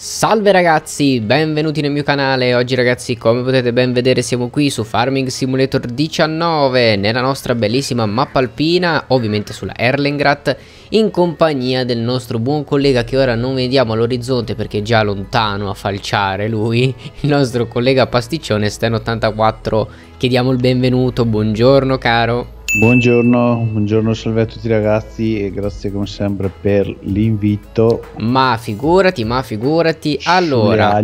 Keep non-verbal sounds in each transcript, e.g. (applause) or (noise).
Salve ragazzi, benvenuti nel mio canale, oggi ragazzi come potete ben vedere siamo qui su Farming Simulator 19 nella nostra bellissima mappa alpina, ovviamente sulla Erlengrat in compagnia del nostro buon collega che ora non vediamo all'orizzonte perché è già lontano a falciare lui, (laughs) il nostro collega pasticcione Sten84 chiediamo il benvenuto, buongiorno caro Buongiorno, buongiorno salve a tutti ragazzi e grazie come sempre per l'invito. Ma figurati, ma figurati. Allora,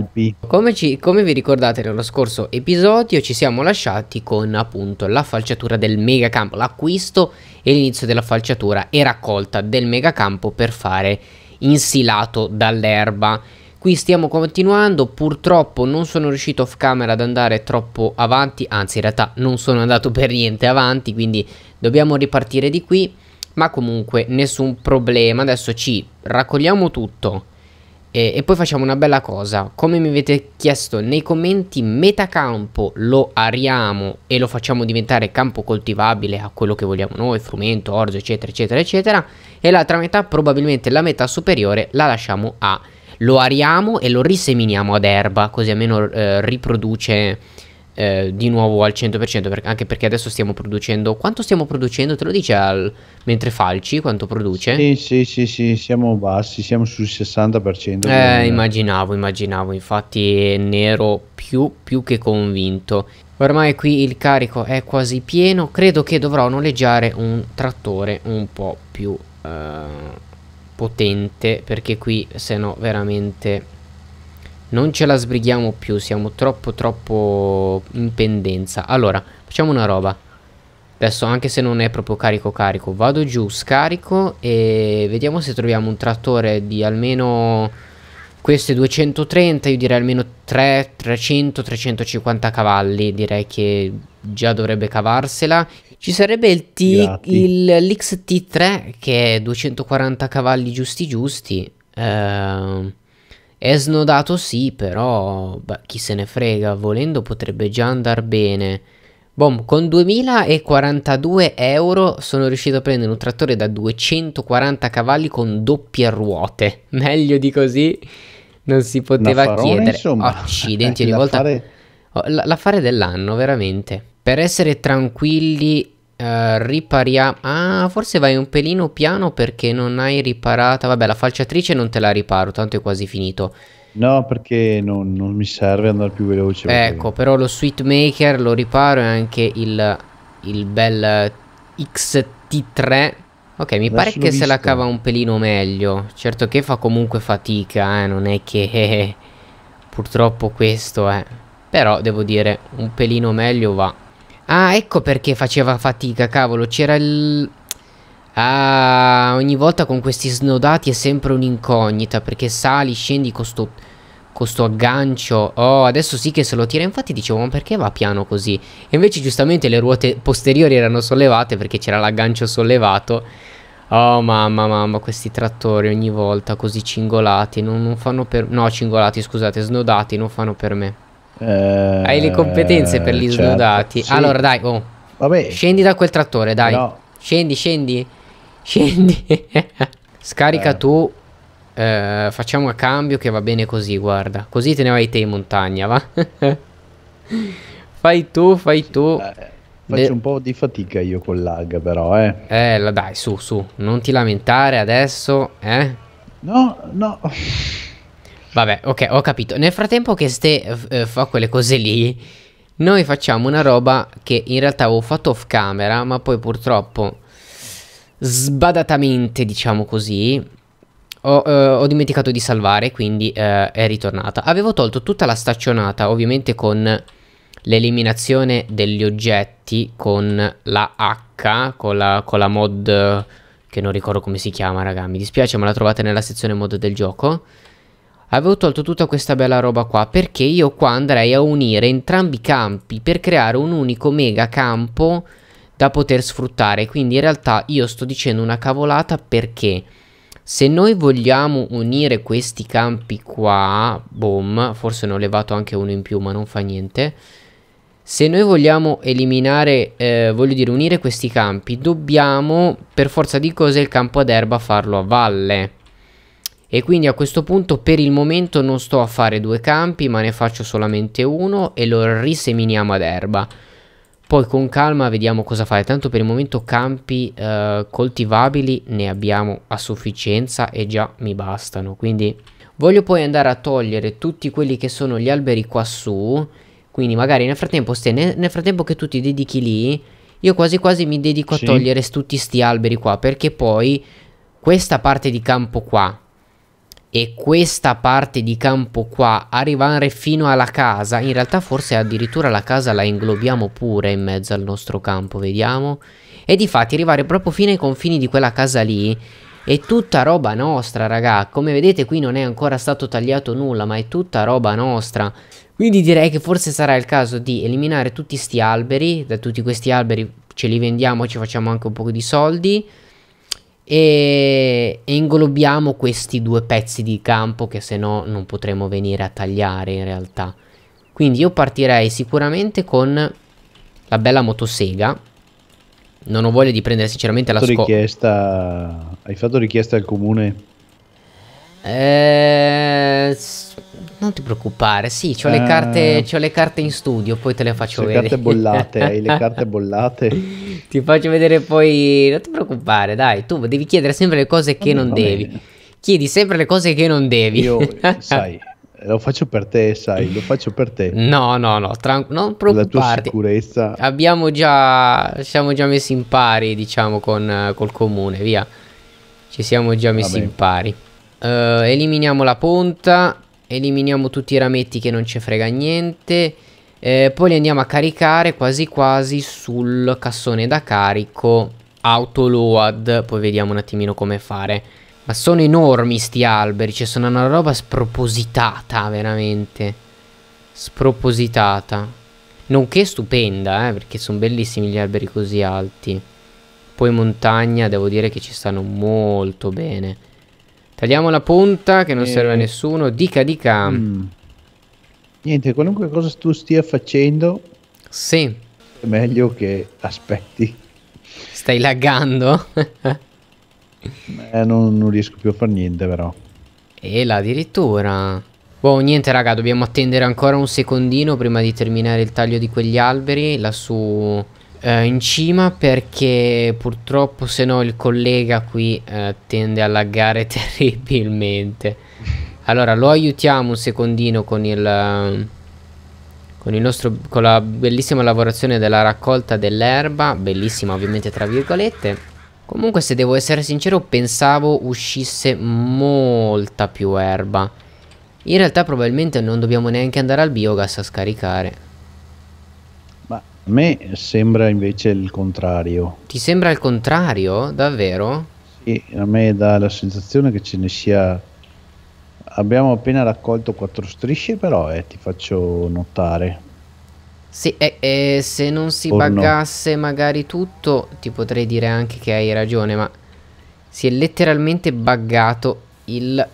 come, ci, come, vi ricordate nello scorso episodio ci siamo lasciati con appunto la falciatura del megacampo, l'acquisto e l'inizio della falciatura e raccolta del megacampo per fare insilato dall'erba Qui stiamo continuando, purtroppo non sono riuscito off camera ad andare troppo avanti, anzi in realtà non sono andato per niente avanti, quindi dobbiamo ripartire di qui, ma comunque nessun problema, adesso ci raccogliamo tutto e, e poi facciamo una bella cosa, come mi avete chiesto nei commenti, metacampo lo ariamo e lo facciamo diventare campo coltivabile a quello che vogliamo noi, frumento, orzo eccetera eccetera eccetera, e l'altra metà probabilmente la metà superiore la lasciamo a lo ariamo e lo riseminiamo ad erba, così almeno eh, riproduce eh, di nuovo al 100%, per, anche perché adesso stiamo producendo... Quanto stiamo producendo? Te lo dice al, mentre falci quanto produce? Sì, sì, sì, sì, siamo bassi, siamo sul 60%. Eh, immaginavo, immaginavo, infatti ne ero più, più che convinto. Ormai qui il carico è quasi pieno, credo che dovrò noleggiare un trattore un po' più... Uh potente perché qui se no veramente non ce la sbrighiamo più siamo troppo troppo in pendenza allora facciamo una roba adesso anche se non è proprio carico carico vado giù scarico e vediamo se troviamo un trattore di almeno queste 230 io direi almeno 3 300 350 cavalli direi che già dovrebbe cavarsela ci sarebbe il T, il, l'XT3 che è 240 cavalli giusti giusti. Eh, è snodato sì, però beh, chi se ne frega, volendo potrebbe già andare bene. Bom, con 2042 euro sono riuscito a prendere un trattore da 240 cavalli con doppie ruote. (laughs) Meglio di così non si poteva farone, chiedere. Insomma. Accidenti (laughs) ogni volta. L'affare... Oh, l'affare dell'anno, veramente. Per essere tranquilli Uh, ripariamo... Ah, forse vai un pelino piano perché non hai riparata... Vabbè, la falciatrice non te la riparo, tanto è quasi finito. No, perché non, non mi serve andare più veloce. Ecco, perché... però lo Sweet Maker lo riparo e anche il, il bel XT3. Ok, mi Adesso pare che visto. se la cava un pelino meglio. Certo che fa comunque fatica, eh, non è che... Eh, eh, purtroppo questo è... Eh. Però, devo dire, un pelino meglio va. Ah, ecco perché faceva fatica, cavolo. C'era il... Ah, ogni volta con questi snodati è sempre un'incognita. Perché sali, scendi con sto, con sto aggancio. Oh, adesso sì che se lo tira. Infatti dicevo, ma perché va piano così? E invece giustamente le ruote posteriori erano sollevate perché c'era l'aggancio sollevato. Oh mamma mamma questi trattori ogni volta così cingolati non, non fanno per... No cingolati scusate snodati non fanno per me eh, Hai le competenze per gli certo, snodati. Sì. Allora, dai, oh. Vabbè. scendi da quel trattore, dai. No. Scendi, scendi. (laughs) Scendi. (laughs) Scarica eh. tu. Eh, facciamo a cambio che va bene così, guarda. Così te ne vai te in montagna, va? (laughs) fai tu, fai sì, tu. Eh, faccio un po' di fatica io con lag, però, eh. Eh, la dai, su, su. Non ti lamentare adesso, eh? No, no. Vabbè, ok, ho capito. Nel frattempo che Ste eh, eh, fa quelle cose lì, noi facciamo una roba che in realtà avevo fatto off camera, ma poi purtroppo sbadatamente, diciamo così, ho, eh, ho dimenticato di salvare, quindi eh, è ritornata. Avevo tolto tutta la staccionata, ovviamente con l'eliminazione degli oggetti con la H, con la, con la mod che non ricordo come si chiama, raga, mi dispiace, ma la trovate nella sezione mod del gioco avevo tolto tutta questa bella roba qua perché io qua andrei a unire entrambi i campi per creare un unico mega campo da poter sfruttare. Quindi in realtà io sto dicendo una cavolata perché se noi vogliamo unire questi campi qua, boom, forse ne ho levato anche uno in più ma non fa niente. Se noi vogliamo eliminare, eh, voglio dire unire questi campi, dobbiamo per forza di cose il campo ad erba farlo a valle. E quindi a questo punto per il momento non sto a fare due campi ma ne faccio solamente uno e lo riseminiamo ad erba. Poi con calma vediamo cosa fare, tanto per il momento campi eh, coltivabili ne abbiamo a sufficienza e già mi bastano. Quindi voglio poi andare a togliere tutti quelli che sono gli alberi quassù, quindi magari nel frattempo, se ne, nel frattempo che tu ti dedichi lì, io quasi quasi mi dedico sì. a togliere tutti sti alberi qua perché poi questa parte di campo qua e questa parte di campo qua arrivare fino alla casa in realtà forse addirittura la casa la inglobiamo pure in mezzo al nostro campo vediamo e di fatti arrivare proprio fino ai confini di quella casa lì è tutta roba nostra raga come vedete qui non è ancora stato tagliato nulla ma è tutta roba nostra quindi direi che forse sarà il caso di eliminare tutti questi alberi da tutti questi alberi ce li vendiamo ci facciamo anche un po' di soldi e, e inglobiamo questi due pezzi di campo che se no non potremo venire a tagliare in realtà. Quindi io partirei sicuramente con la bella motosega. Non ho voglia di prendere sinceramente la scopa. Richiesta... Hai fatto richiesta al comune? Eh... Non ti preoccupare, sì, ho, le eh. carte, ho le, carte, in studio, poi te le faccio vedere. Le carte bollate, (laughs) hai le carte bollate. ti faccio vedere poi, non ti preoccupare, dai, tu devi chiedere sempre le cose che mm, non, non devi. Bene. Chiedi sempre le cose che non devi. Io, (laughs) sai, lo faccio per te, sai, lo faccio per te. No, no, no, tran- non preoccuparti. La tua sicurezza. Abbiamo già, siamo già messi in pari, diciamo, con, col comune, via. Ci siamo già messi in pari. Uh, eliminiamo la punta Eliminiamo tutti i rametti che non ci frega niente. Eh, poi li andiamo a caricare quasi quasi sul cassone da carico autoload. Poi vediamo un attimino come fare. Ma sono enormi sti alberi, cioè sono una roba spropositata, veramente. Spropositata. Nonché stupenda, eh, perché sono bellissimi gli alberi così alti. Poi montagna, devo dire che ci stanno molto bene. Tagliamo la punta che non e... Eh. serve a nessuno. Dica, dica. Mm. Niente, qualunque cosa tu stia facendo... Sì. È meglio che aspetti. Stai laggando? eh, non, non, riesco più a far niente però. E là addirittura. Boh, niente raga, dobbiamo attendere ancora un secondino prima di terminare il taglio di quegli alberi. Lassù eh, in cima perché purtroppo se no il collega qui eh, tende a laggare (laughs) terribilmente. Allora lo aiutiamo un secondino con il... Con, il nostro, con la bellissima lavorazione della raccolta dell'erba, bellissima ovviamente tra virgolette. Comunque se devo essere sincero pensavo uscisse molta più erba. In realtà probabilmente non dobbiamo neanche andare al biogas a scaricare. A me sembra invece il contrario. Ti sembra il contrario? Davvero? Sì, a me dà la sensazione che ce ne sia... Abbiamo appena raccolto quattro strisce però, eh, ti faccio notare. Sì, e, e se non si Or buggasse magari tutto, ti potrei dire anche che hai ragione, ma si è letteralmente buggato il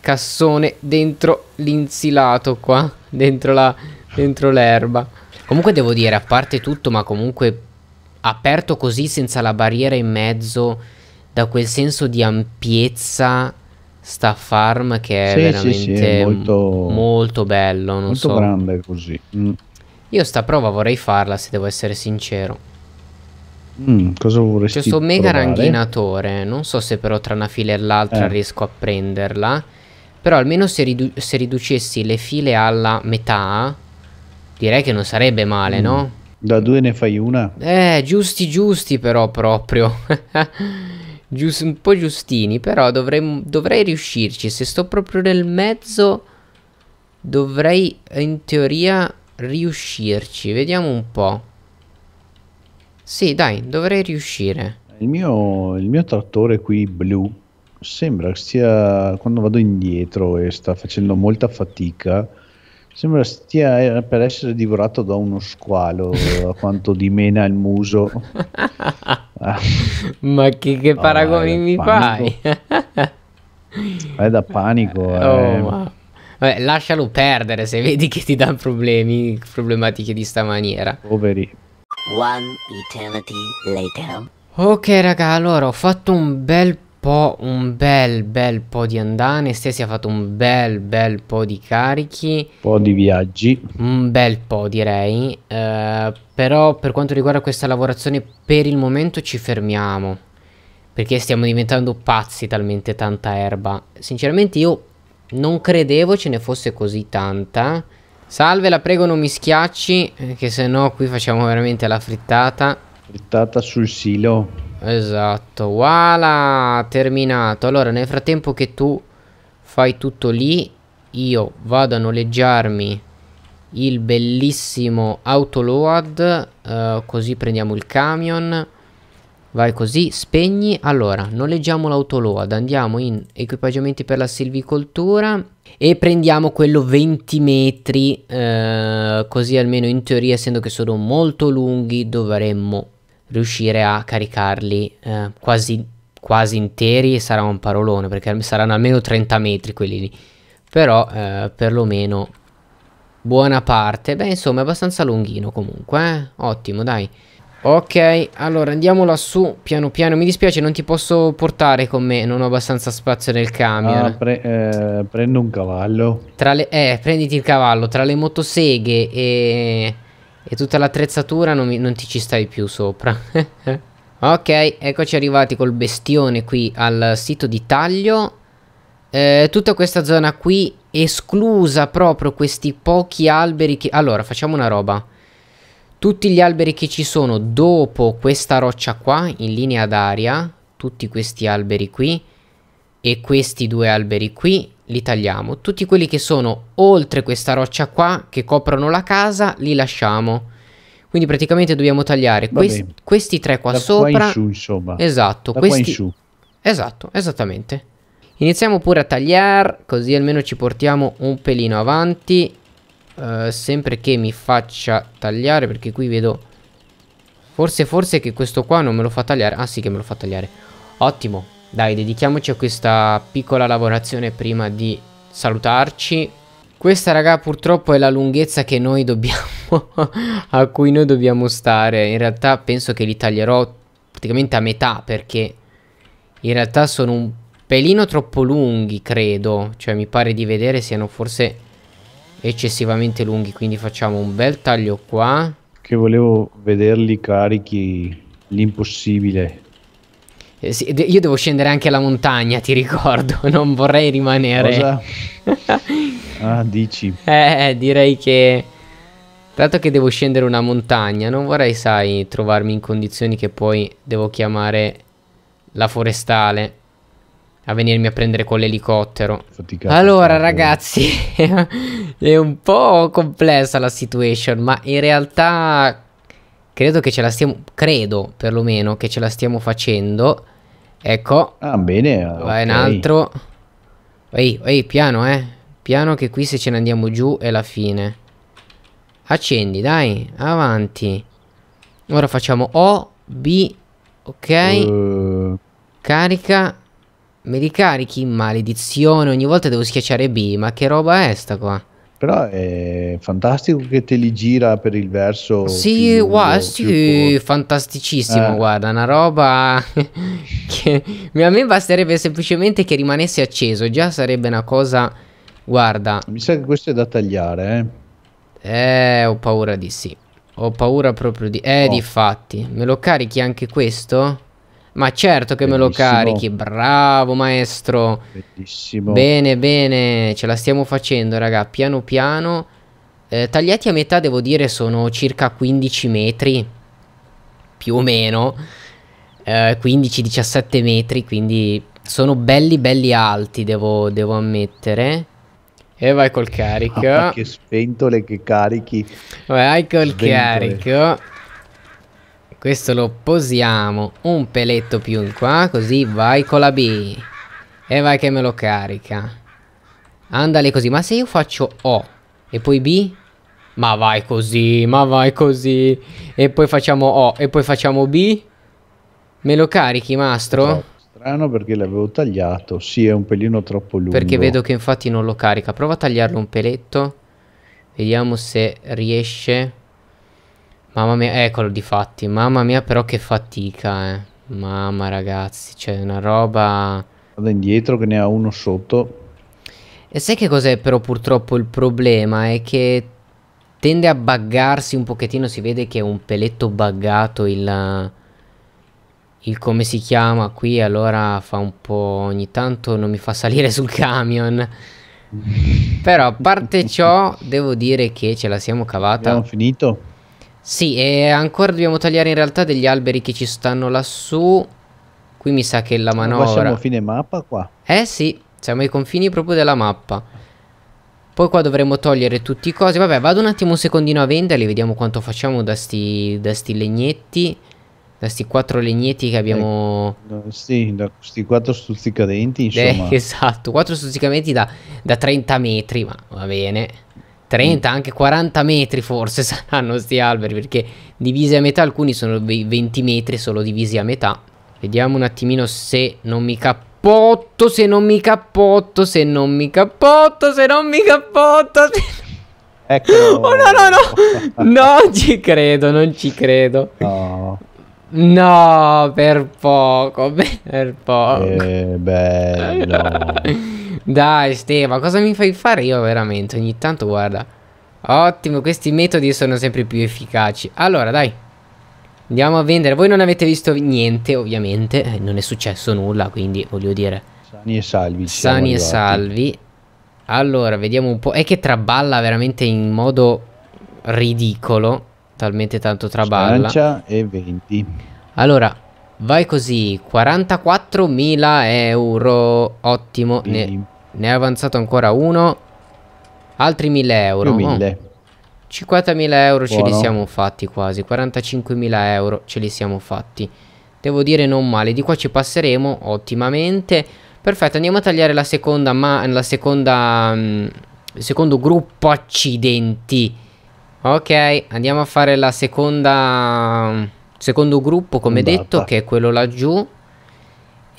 cassone dentro l'insilato qua, dentro l'erba. Comunque devo dire, a parte tutto, ma comunque aperto così senza la barriera in mezzo, da quel senso di ampiezza sta farm che è sì, veramente sì, sì, molto, molto, bello. Non molto so. grande così. Mm. Io sta prova vorrei farla, se devo essere sincero. Mm, cosa vorresti C'è sto mega provare? ranghinatore, non so se però tra una fila e l'altra eh. riesco a prenderla. Però almeno se, ridu se riducessi le file alla metà Direi che non sarebbe male, mm. no? Da due ne fai una? Eh, giusti giusti però proprio. (laughs) Gius, un po' giustini, però dovrei, dovrei riuscirci. Se sto proprio nel mezzo, dovrei in teoria riuscirci. Vediamo un po'. Sì, dai, dovrei riuscire. Il mio, il mio trattore qui blu sembra che stia, quando vado indietro e sta facendo molta fatica, Sembra stia eh, per essere divorato da uno squalo a quanto dimena il muso. (laughs) Ma che, che paragoni oh, mi panico. fai? (laughs) è da panico. Oh, eh. ma... Vabbè, lascialo perdere se vedi che ti dà problemi, problematiche di sta maniera. Poveri. One eternity later. Ok raga, allora ho fatto un bel po', un bel bel po' di andane. Stessi ha fatto un bel bel po' di carichi. Un po' di viaggi. Un bel po' direi. Eh, però per quanto riguarda questa lavorazione per il momento ci fermiamo. Perché stiamo diventando pazzi talmente tanta erba. Sinceramente io non credevo ce ne fosse così tanta. Salve, la prego non mi schiacci, eh, che se no qui facciamo veramente la frittata. Frittata sul silo. Esatto, voilà, terminato. Allora, nel frattempo che tu fai tutto lì, io vado a noleggiarmi il bellissimo autoload, uh, così prendiamo il camion. Vai così, spegni. Allora, noleggiamo l'autoload, andiamo in equipaggiamenti per la silvicoltura e prendiamo quello 20 metri, eh, così almeno in teoria, essendo che sono molto lunghi, dovremmo riuscire a caricarli eh, quasi, quasi, interi sarà un parolone perché saranno almeno 30 metri quelli lì però eh, perlomeno buona parte beh insomma è abbastanza lunghino comunque eh? ottimo dai ok allora andiamo lassù piano piano mi dispiace non ti posso portare con me non ho abbastanza spazio nel camion ah, pre eh, prendo un cavallo le... eh prenditi il cavallo tra le motoseghe e e tutta l'attrezzatura non, non, ti ci stai più sopra. (laughs) ok, eccoci arrivati col bestione qui al sito di taglio. Eh, tutta questa zona qui, esclusa proprio questi pochi alberi che... Allora, facciamo una roba. Tutti gli alberi che ci sono dopo questa roccia qua, in linea d'aria, tutti questi alberi qui, e questi due alberi qui, li tagliamo. Tutti quelli che sono oltre questa roccia qua, che coprono la casa, li lasciamo. Quindi praticamente dobbiamo tagliare quest- questi tre qua da sopra. Qua in su, insomma. Esatto, da questi... Qua esatto, esattamente. Iniziamo pure a tagliare, così almeno ci portiamo un pelino avanti. Uh, sempre che mi faccia tagliare, perché qui vedo... Forse, forse che questo qua non me lo fa tagliare. Ah sì che me lo fa tagliare. Ottimo. Dai, dedichiamoci a questa piccola lavorazione prima di salutarci. Questa raga purtroppo è la lunghezza che noi dobbiamo (laughs) a cui noi dobbiamo stare. In realtà penso che li taglierò praticamente a metà perché in realtà sono un pelino troppo lunghi, credo. Cioè mi pare di vedere siano forse eccessivamente lunghi, quindi facciamo un bel taglio qua. Che volevo vederli carichi l'impossibile. Eh, sì, io devo scendere anche alla montagna, ti ricordo, (laughs) non vorrei rimanere. Cosa? (laughs) ah, dici. Eh, eh direi che... Dato che devo scendere una montagna, non vorrei, sai, trovarmi in condizioni che poi devo chiamare la forestale a venirmi a prendere con l'elicottero. Faticati, allora, ragazzi, (laughs) è un po' complessa la situation, ma in realtà Credo che ce la stiamo... Credo, perlomeno, che ce la stiamo facendo. Ecco. Ah, bene. Vai okay. un altro. Ehi, ehi, piano, eh. Piano che qui se ce ne andiamo giù è la fine. Accendi, dai. Avanti. Ora facciamo O, B, ok. Uh. Carica. Mi ricarichi, maledizione. Ogni volta devo schiacciare B. Ma che roba è sta qua? Però è fantastico che te li gira per il verso. Sì, più, wow, sì fantasticissimo, eh. guarda, una roba (laughs) che a me basterebbe semplicemente che rimanesse acceso, già sarebbe una cosa... Guarda. Mi sa che questo è da tagliare, eh. Eh, ho paura di sì. Ho paura proprio di... Eh, oh. di fatti. Me lo carichi anche questo? Ma certo che Bellissimo. me lo carichi, bravo maestro. Bellissimo. Bene, bene, ce la stiamo facendo, raga, piano piano. Eh, tagliati a metà, devo dire, sono circa 15 metri, più o meno. Eh, 15-17 metri, quindi sono belli, belli alti, devo, devo ammettere. E vai col ah, carico. Ah, che spentole che carichi. Vai col spentole. carico. Questo lo posiamo un peletto più in qua, così vai con la B. E vai che me lo carica. Andale così, ma se io faccio O e poi B? Ma vai così, ma vai così. E poi facciamo O e poi facciamo B? Me lo carichi, mastro? strano perché l'avevo tagliato, sì è un pelino troppo lungo. Perché vedo che infatti non lo carica. Prova a tagliarlo un peletto. Vediamo se riesce. Mamma mia, eccolo di fatti. Mamma mia, però che fatica, eh. Mamma ragazzi, c'è cioè, una roba... Vado indietro che ne ha uno sotto. E sai che cos'è però purtroppo il problema? È che tende a buggarsi un pochettino, si vede che è un peletto buggato il... Il come si chiama qui, allora fa un po'... ogni tanto non mi fa salire sul camion. Però a parte ciò, devo dire che ce la siamo cavata. Abbiamo finito? Sì, e ancora dobbiamo tagliare in realtà degli alberi che ci stanno lassù. Qui mi sa che la manovra... Ma siamo a fine mappa qua? Eh sì, siamo ai confini proprio della mappa. Poi qua dovremmo togliere tutti i cosi. Vabbè, vado un attimo un secondino a venderli, vediamo quanto facciamo da sti, da sti legnetti. Da sti quattro legnetti che abbiamo... sì, eh, da questi quattro stuzzicadenti, eh, insomma. Eh, (laughs) esatto, quattro stuzzicadenti da, da 30 metri, ma va bene. 30, mm. anche 40 metri forse (laughs) saranno questi alberi, perché divisi a metà alcuni sono 20 metri solo divisi a metà. Vediamo un attimino se non mi cappotto, se non mi cappotto, se non mi cappotto, se non mi cappotto. Se... (laughs) Ecco. (laughs) Oh no, no, no. Non ci credo, non ci credo. No. No, per poco, per poco. Che eh, bello. Dai Steva, cosa mi fai fare io veramente? Ogni tanto guarda. Ottimo, questi metodi sono sempre più efficaci. Allora, dai. Andiamo a vendere. Voi non avete visto niente, ovviamente. Eh, non è successo nulla, quindi voglio dire. Sani e salvi. Sani e salvi. Allora, vediamo un po'. È che traballa veramente in modo ridicolo. Talmente tanto traballa. Scancia e 20. Allora, vai così. 44.000 euro. Ottimo. Bim. Ne ne è avanzato ancora uno. Altri 1000 euro. Più 1000. Oh. 50.000 euro Buono. ce li siamo fatti quasi. 45.000 euro ce li siamo fatti. Devo dire non male. Di qua ci passeremo ottimamente. Perfetto, andiamo a tagliare la seconda, ma la seconda... Mh, mm, secondo gruppo accidenti. Ok, andiamo a fare la seconda... Mm, secondo gruppo, come Andata. detto, che è quello laggiù.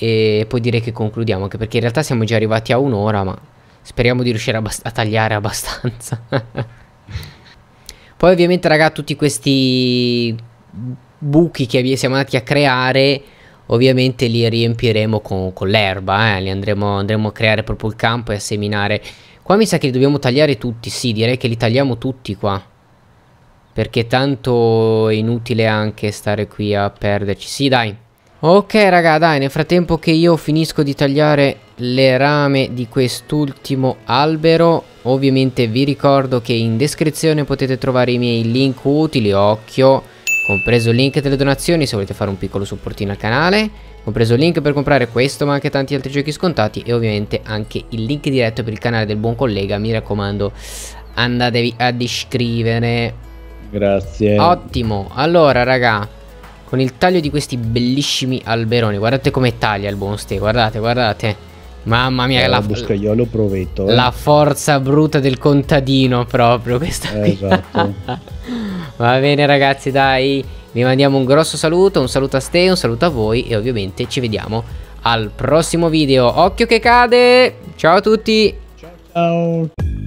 E poi direi che concludiamo, anche perché in realtà siamo già arrivati a un'ora, ma speriamo di riuscire a, a tagliare abbastanza. poi ovviamente, raga, tutti questi buchi che siamo andati a creare ovviamente li riempiremo con, con l'erba, eh? li andremo, andremo, a creare proprio il campo e a seminare. Qua mi sa che li dobbiamo tagliare tutti, sì, direi che li tagliamo tutti qua. Perché tanto è inutile anche stare qui a perderci. Sì, dai. Ok raga dai nel frattempo che io finisco di tagliare le rame di quest'ultimo albero Ovviamente vi ricordo che in descrizione potete trovare i miei link utili, occhio Compreso il link delle donazioni se volete fare un piccolo supportino al canale Compreso il link per comprare questo ma anche tanti altri giochi scontati E ovviamente anche il link diretto per il canale del buon collega Mi raccomando andatevi ad iscrivere Grazie Ottimo allora raga con il taglio di questi bellissimi alberoni. Guardate come taglia il buon Ste, guardate, guardate. Mamma mia, eh, la, buscaiolo provetto, eh. la forza bruta del contadino proprio questa. Eh, esatto. (laughs) Va bene ragazzi, dai, vi mandiamo un grosso saluto, un saluto a Ste, un saluto a voi e ovviamente ci vediamo al prossimo video. Occhio che cade! Ciao a tutti! Ciao! ciao.